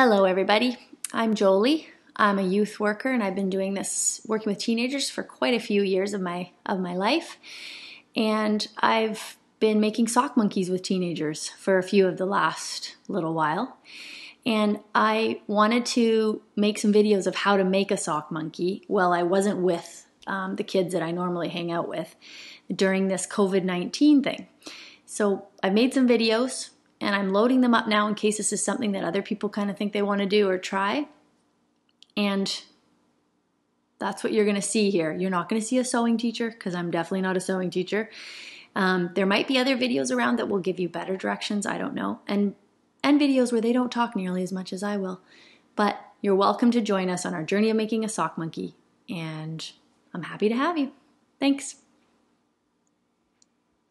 Hello, everybody. I'm Jolie. I'm a youth worker, and I've been doing this working with teenagers for quite a few years of my of my life. And I've been making sock monkeys with teenagers for a few of the last little while. And I wanted to make some videos of how to make a sock monkey. Well, I wasn't with um, the kids that I normally hang out with during this COVID 19 thing. So I made some videos and I'm loading them up now in case this is something that other people kind of think they want to do or try. And that's what you're going to see here. You're not going to see a sewing teacher because I'm definitely not a sewing teacher. Um, there might be other videos around that will give you better directions. I don't know, and and videos where they don't talk nearly as much as I will. But you're welcome to join us on our journey of making a sock monkey, and I'm happy to have you. Thanks.